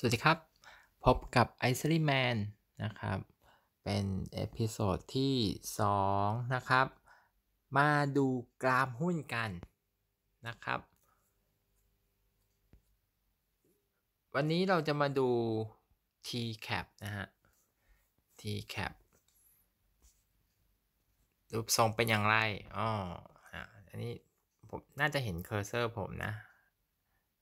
สวัสดีครับ พบกับไซ์ลี y แมนนะครับ เป็นเอพิโซดที่ 2 นะครับ มาดูกราฟหุ้นกันนะครับ วันนี้เราจะมาดู TCAP นะฮะ TCAP รูปทรงเป็นอย่างไรอ๋ออันนี้ผมน่าจะเห็นเคอร์เซอร์ผมนะ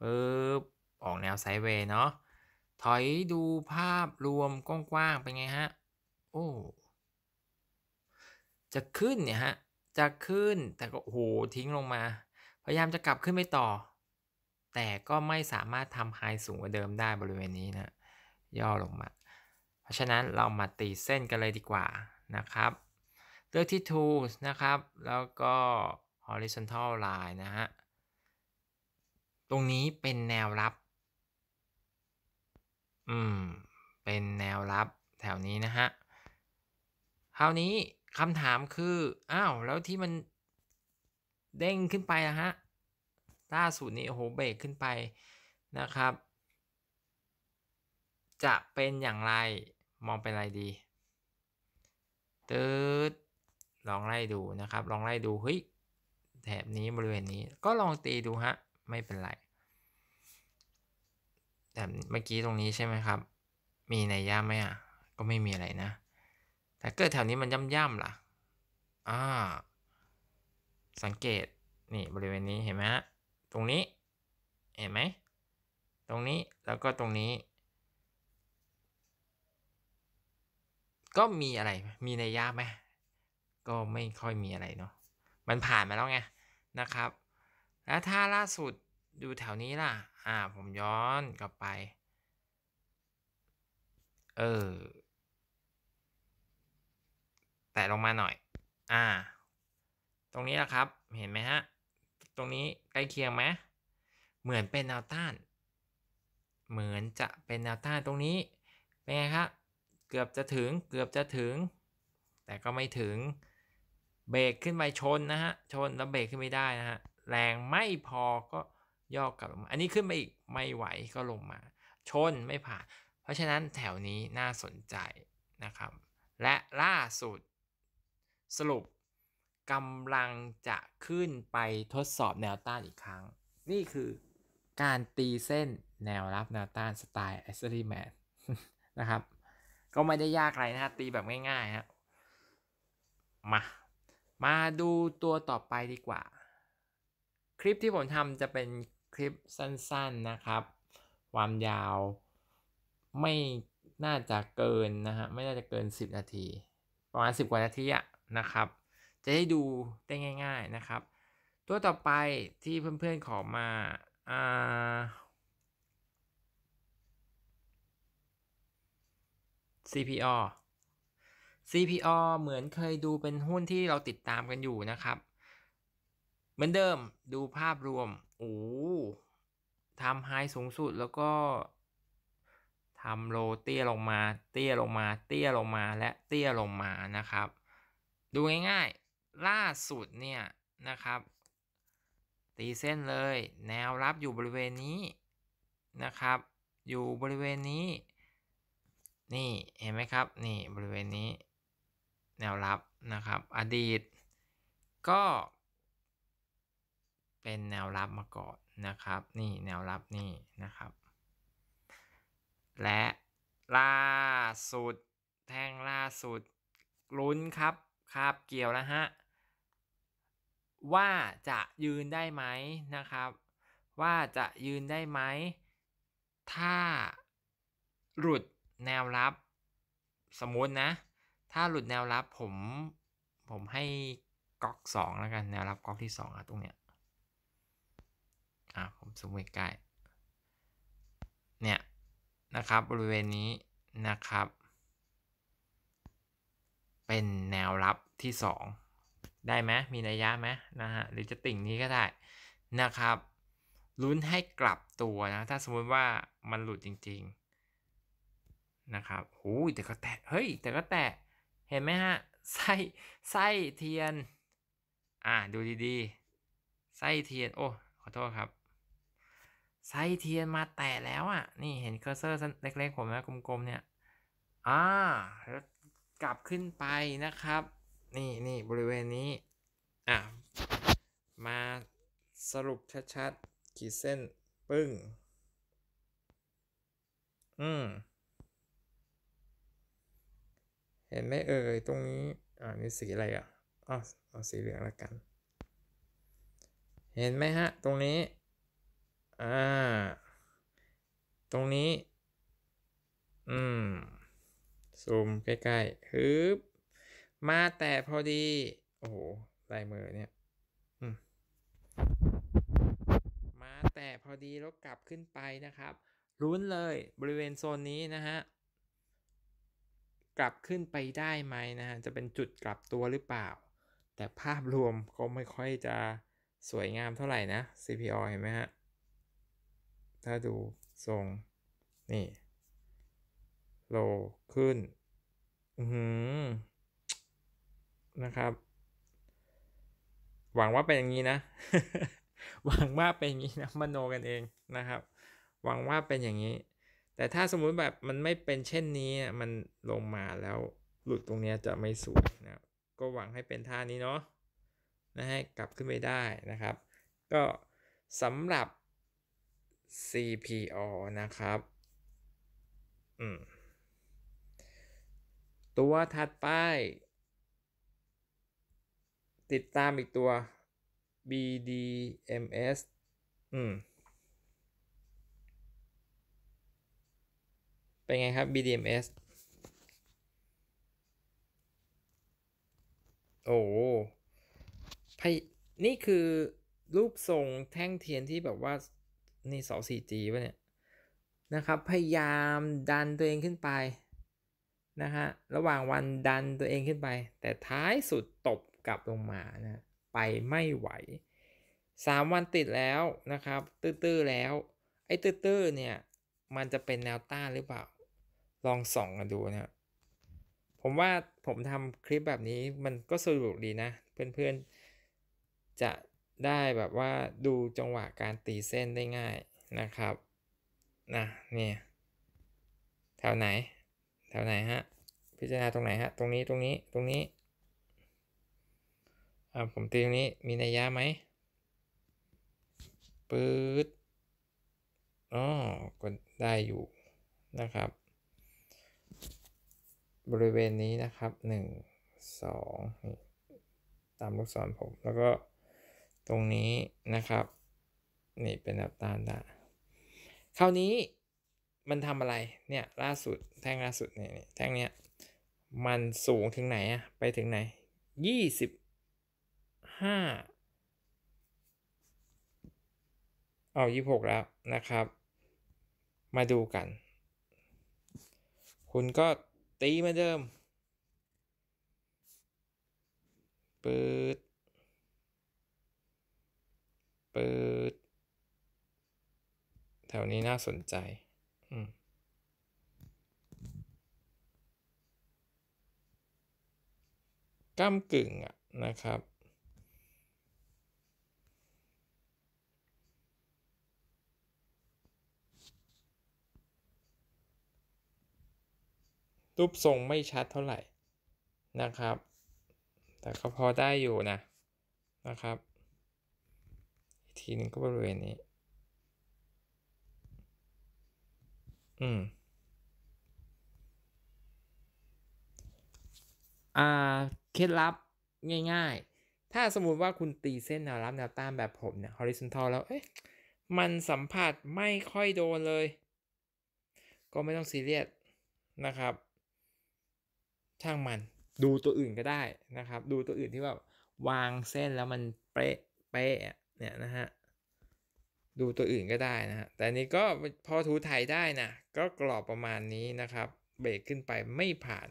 ปึ๊บออกแนวไซด์เวย์เนาะถอยดูภาพรวมกว้างๆเป็นไงฮะ โอ้ จะขึ้นเนี่ยฮะ จะขึ้นแต่ก็โหทิ้งลงมา พยายามจะกลับขึ้นไปต่อ แต่ก็ไม่สามารถทำไฮสูงกว่าเดิมได้บริเวณนี้นะย่อลงมา เพราะฉะนั้นเรามาตีเส้นกันเลยดีกว่านะครับเลือกที่ tools นะครับ แล้วก็ horizontal line นะฮะ ตรงนี้เป็นแนวรับอืม เป็นแนวรับแถวนี้นะฮะ คราวนี้คำถามคือ อ้าว แล้วที่มันเด้งขึ้นไปนะฮะล่าสุดนี้ โอ้โหเบรกขึ้นไปนะครับ จะเป็นอย่างไร มองเป็นอะไรดี ตืดลองไล่ดูนะครับ ลองไล่ดู เฮ้ยแถบนี้บริเวณนี้ ก็ลองตีดูฮะ ไม่เป็นไรแต่เมื่อกี้ตรงนี้ใช่ไหมครับ มีในย่มไหมอ่ะ ก็ไม่มีอะไรนะ แต่เกิดแถวนี้มันย่ำๆล่ะ อ่า สังเกต นี่บริเวณนี้เห็นไหมฮะตรงนี้ เห็นไหม ตรงนี้ แล้วก็ตรงนี้ ก็มีอะไร มีในย่มไหม ก็ไม่ค่อยมีอะไรเนาะ มันผ่านมาแล้วไง นะครับ แล้วถ้าล่าสุดดูแถวนี้ล่ะ อ่า ผมย้อนกลับไป เออ แต่ลงมาหน่อย อ่า ตรงนี้ละครับ เห็นไหมฮะ ตรงนี้ใกล้เคียงไหมเหมือนเป็นแนวต้าน เหมือนจะเป็นแนวต้านตรงนี้ เป็นไงครับเกือบจะถึง เกือบจะถึง แต่ก็ไม่ถึง เบรกขึ้นไปชนนะฮะ ชนแล้วเบรกขึ้นไม่ได้นะฮะ แรงไม่พอก็ย่อกลับลงมาอันนี้ขึ้นไปอีกไม่ไหวก็ลงมาชนไม่ผ่านเพราะฉะนั้นแถวนี้น่าสนใจนะครับ และล่าสุด สรุปกำลังจะขึ้นไปทดสอบแนวต้านอีกครั้ง นี่คือการตีเส้นแนวรับแนวต้านสไตล์อเซอรี่แมนนะครับก็ไม่ได้ยากอะไรนะตีแบบง่ายๆฮัะมา มาดูตัวต่อไปดีกว่า คลิปที่ผมทำจะเป็นคลิปสั้นๆ นะครับ ความยาว ไม่น่าจะเกินนะฮะ ไม่น่าจะเกิน 10 นาที ประมาณ 10กว่านาทีอะนะครับ จะได้ดูได้ง่ายๆนะครับ ตัวต่อไปที่เพื่อนๆขอมา อ่าซีพีอ CPO CPO เหมือนเคยดูเป็นหุ้นที่เราติดตามกันอยู่นะครับเหมือนเดิมดูภาพรวมโอ้ทำไฮสูงสุดแล้วก็ทำโลเตี้ยลงมาเตี้ยลงมา เตี้ยลงมาและเตี้ยลงมานะครับ ดูง่ายๆล่าสุดเนี่ยนะครับ ตีเส้นเลย แนวรับอยู่บริเวณนี้นะครับ อยู่บริเวณนี้นี่เห็นไหมครับนี่บริเวณนี้ แนวรับนะครับ อดีต ก็เป็นแนวรับมาก่อน นะครับ นี่แนวรับนี่นะครับ และล่าสุด แท่งล่าสุดลุ้นครับคาบเกี่ยวนะฮะว่าจะยืนได้ไหมนะครับ ว่าจะยืนได้ไหมถ้าหลุดแนวรับสมมตินะถ้าหลุดแนวรับผมผมให้ก๊อกสองแล้วกันแนวรับก๊อกที่สองอะตรงเนี้ยอ่ะผมซูมใกล้เนี่ย นะครับบริเวณนี้นะครับ เป็นแนวรับที่ 2 ได้ไหมมีระยะไหมนะฮะหรือจะ ติ่ง นี้ก็ได้นะครับลุ้นให้กลับตัว นะถ้าสมมุติว่ามันหลุดจริง ๆ นะครับโอ้ยแต่ก็แตะเฮ้ย แต่ก็แตะเห็นไหมฮะ ไส้ไส้เทียนอ่าดูดีๆไส้เทียนโอ้ขอโทษครับไซเทียนมาแตะแล้วอ่ะนี่เห็นเคอร์เซอร์เล็กๆผมนะกลมๆเนี่ย อ่าแล้วกลับขึ้นไปนะครับ นี่นี่บริเวณนี้ อ่ะ มาสรุปชัดๆ ขีดเส้น ปึ้ง อืม เห็นไหมเอ่ยตรงนี้ อ่านี่สีอะไรอ่ะอ๋อสีเหลืองละกัน เห็นไหมฮะ ตรงนี้อ่า ตรงนี้ อืม ซูม ใกล้ๆฮึบ มาแต่พอดี โอ้โหลายมือเนี่ยมมาแต่พอดีแล้วกลับขึ้นไปนะครับ รุ้นเลยบริเวณโซนนี้นะฮะ กลับขึ้นไปได้ไหมนะฮะ จะเป็นจุดกลับตัวหรือเปล่า แต่ภาพรวมก็ไม่ค่อยจะสวยงามเท่าไหร่นะ CPO เห็นไหมฮะถ้าดูทรงนี่ โลขึ้นอืมนะครับ หวังว่าเป็นอย่างนี้นะหวังว่าเป็นอย่างนี้นะมโนกันเองนะครับ หวังว่าเป็นอย่างนี้แต่ถ้าสมมุติแบบมันไม่เป็นเช่นนี้มันลงมาแล้วหลุดตรงนี้จะไม่สวยนะก็หวังให้เป็นท่านี้เนาะนะให้กลับขึ้นไปได้นะครับ ก็สำหรับ CPO นะครับอืมตัวถัดไปติดตามอีกตัว BDMS อืมเป็นไงครับ BDMS โอ้ นี่คือรูปทรงแท่งเทียนที่แบบว่านี่สองสี่จป่ะเนี่ยนะครับพยายามดันตัวเองขึ้นไปนะฮะระหว่างวันดันตัวเองขึ้นไป แต่ท้ายสุดตบกลับลงมานะไปไม่ไหว 3 วันติดแล้วนะครับตื้อๆแล้วไอ้ตื้อๆเนี่ยมันจะเป็นแนวต้านหรือเปล่าลองส่องกันดูนะผมว่าผมทำคลิปแบบนี้มันก็สะดวกดีนะเพื่อนๆจะได้แบบว่าดูจังหวะการตีเส้นได้ง่ายนะครับนะเนี่ยแถวไหน แถวไหนฮะ พิจารณาตรงไหนฮะ ตรงนี้ ตรงนี้ ตรงนี้ อ่าผมตีตรงนี้มีนัยยะไหม ปื๊ดอ๋อก็ได้อยู่นะครับ บริเวณนี้นะครับหนึ่งสอง ตามลูกศรผม แล้วก็ตรงนี้นะครับ นี่เป็นแบบตามาคราวนี้มันทำอะไรเนี่ยล่าสุดแท่งล่าสุดเนี่ยแท่งเนี้ยมันสูงถึงไหนอะไปถึงไหนยี่สิบห้าเอายี่หกแล้วนะครับ มาดูกัน คุณก็ตีมาเดิมปืดปิดแถวนี้น่าสนใจ อืมก้ากึ่งอะนะครับ รูปทรงไม่ชัดเท่าไหร่นะครับ แต่ก็พอได้อยู่นะ นะครับีกทีหนึ่งก็บริเวณนี้อืม อ่า เคล็ดลับง่ายๆ ถ้าสมมุติว่าคุณตีเส้นแนวรับแนวต้านแบบผมเนี่ย horizontal แล้ว เอ๊ะ มันสัมผัสไม่ค่อยโดนเลย ก็ไม่ต้องซีเรียสนะครับ ช่างมันดูตัวอื่นก็ได้นะครับ ดูตัวอื่นที่แบบวางเส้นแล้วมันเป๊ะ เป๊ะนี่ยนะฮะ ดูตัวอื่นก็ได้นะฮะ แต่นี้ก็พอถูถ่ายได้นะก็กรอบประมาณนี้นะครับ เบรกขึ้นไปไม่ผ่าน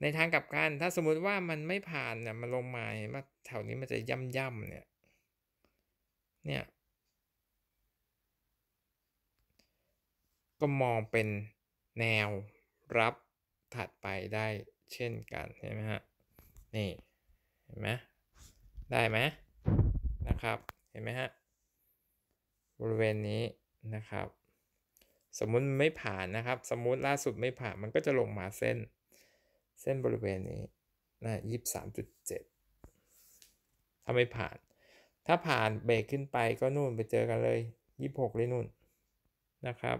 ในทางกลับกันถ้าสมมุติว่ามันไม่ผ่านเนี่ยมันลงมาเห็นไหาแถวนี้มันจะย่ำๆเนี่ย เนี่ย ก็มองเป็นแนวรับถัดไปได้เช่นกันใช่ไหมฮะ นี่เห็นไหมได้ไหมนะครับเห็นไหมฮะบริเวณนี้นะครับ สมมุติไม่ผ่านนะครับ สมมุติล่าสุดไม่ผ่านมันก็จะลงมาเส้น เส้นบริเวณนี้นะยี่สามจุดเจ็ดถ้าไม่ผ่าน ถ้าผ่านเบรกขึ้นไปก็นู่นไปเจอกันเลยยี่หกเลยนู่นนะครับ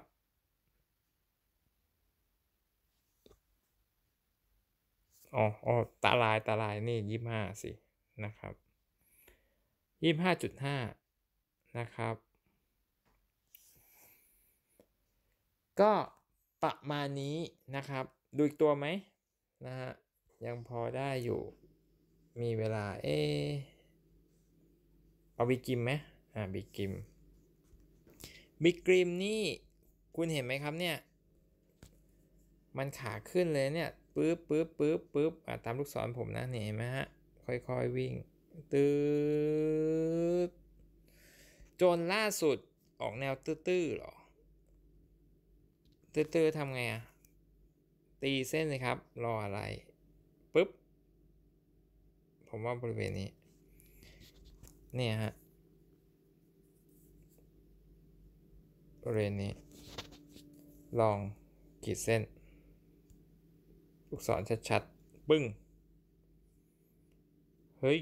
อ๋ออตาลายตาลายนี่ยี่ห้าสินะครับ25.5 นะครับ ก็ประมาณนี้นะครับ ดูอีกตัวไหมนะฮะ ยังพอได้อยู่มีเวลาเอเอาบิกิมไหมอ่าบิกิมบิกิมนี่ คุณเห็นไหมครับเนี่ยมันขาขึ้นเลยเนี่ยปึ๊บปึ๊บปึ๊บปึ๊บอ่าตามลูกศรผมนะเนี่ยเห็นไหมฮะค่อยๆวิ่งตืดจนล่าสุดออกแนวตื้อๆหรอตื้อๆทำไงอะตีเส้นเลยครับ รออะไรปุ๊บ ผมว่าบริเวณนี้ เนี่ย ฮะ บริเวณนี้ ลองขีดเส้นลูกศรชัด ๆ ปึ้ง เฮ้ย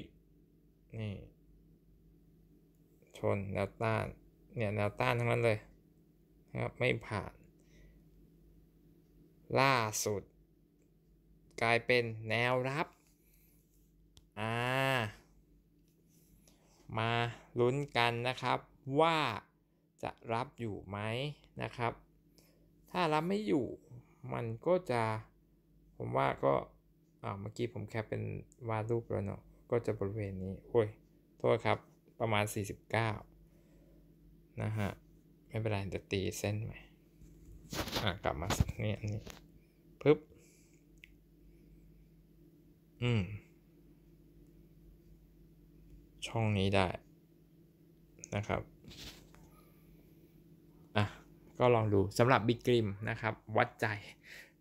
นี่ชนแนวต้านเนี่ยแนวต้านทั้งนั้นเลยนะครับไม่ผ่าน ล่าสุด กลายเป็นแนวรับ อ่า มาลุ้นกันนะครับว่าจะรับอยู่ไหมนะครับ ถ้ารับไม่อยู่มันก็จะ ผมว่าก็ อ่า เมื่อกี้ผมแคปเป็นวาดรูปแล้วเนาะก็จะบริเวณนี้ โอ้ย โทษครับ ประมาณ 49นะฮะ ไม่เป็นไรจะตีเส้นใหม่อ่ะ กลับมาสักนี่ันนี้ปึ๊บอืมช่องนี้ได้นะครับ อ่ะ ก็ลองดูสำหรับบิ๊กกริม นะครับ วัดใจ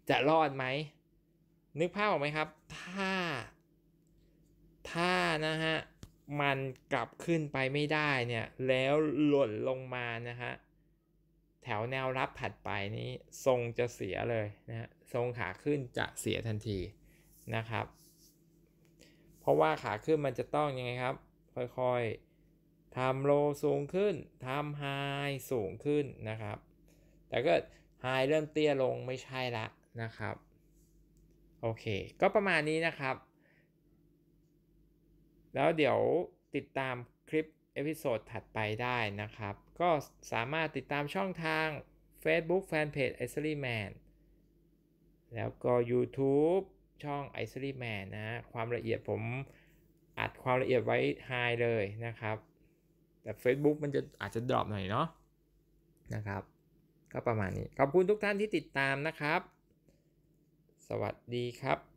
จะรอดไหม นึกภาพออกไหมครับ ถ้าถ้านะฮะมันกลับขึ้นไปไม่ได้เนี่ยแล้วหล่นลงมานะฮะแถวแนวรับถัดไปนี้ทรงจะเสียเลยนะฮะทรงขาขึ้นจะเสียทันทีนะครับ เพราะว่าขาขึ้นมันจะต้องยังไงครับ ค่อยๆทำโลสูงขึ้นทำไฮสูงขึ้นนะครับ แต่ก็ไฮเริ่มเตี้ยลงไม่ใช่ละนะครับโอเค ก็ประมาณนี้นะครับแล้วเดี๋ยวติดตามคลิปเอพิโซดถัดไปได้นะครับ ก็สามารถติดตามช่องทาง Facebook Fanpage i s l e y Man แล้วก็ YouTube ช่อง i s l ี y Man นะความละเอียดผมอัดความละเอียดไว้ไฮเลยนะครับ แต่ Facebook มันจะอาจจะดรอปหน่อยเนาะนะครับ ก็ประมาณนี้ ขอบคุณทุกท่านที่ติดตามนะครับ สวัสดีครับ